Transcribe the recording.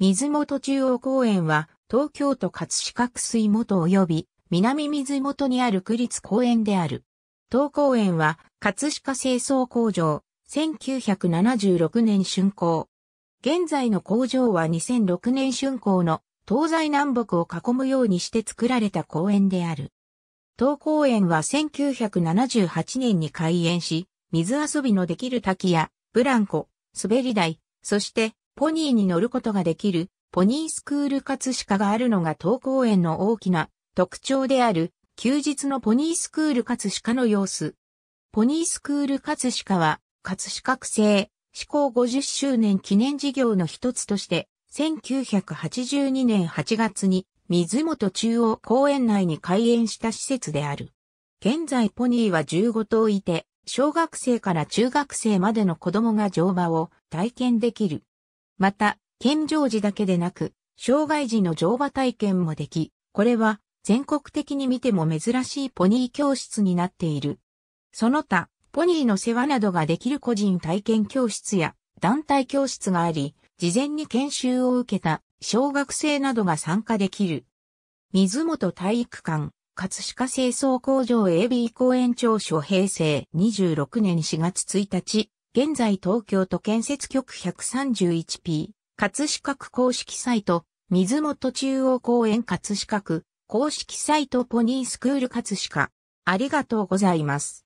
水元中央公園は、東京都葛飾区水元及び、南水元にある区立公園である。東公園は、葛飾清掃工場、1976年竣工。現在の工場は2006年竣工の東西南北を囲むようにして作られた公園である。東公園は1978年に開園し、水遊びのできる滝や、ブランコ、滑り台、そしてポニーに乗ることができる、ポニースクール葛飾があるのが東公園の大きな特徴である、休日のポニースクール葛飾の様子。ポニースクール葛飾は、葛飾区制、施行50周年記念事業の一つとして、1982年8月に水元中央公園内に開園した施設である。現在ポニーは15頭いて、小学生から中学生までの子供が乗馬を体験できる。また、健常時だけでなく、障害児の乗馬体験もでき、これは全国的に見ても珍しいポニー教室になっている。その他、ポニーの世話などができる個人体験教室や団体教室があり、事前に研修を受けた小学生などが参加できる。水元体育館、葛飾清掃工場 AB 公園長所平成26年4月1日、現在東京都建設局 131P、葛飾区公式サイト、水元中央公園葛飾区、公式サイトポニースクール葛飾。ありがとうございます。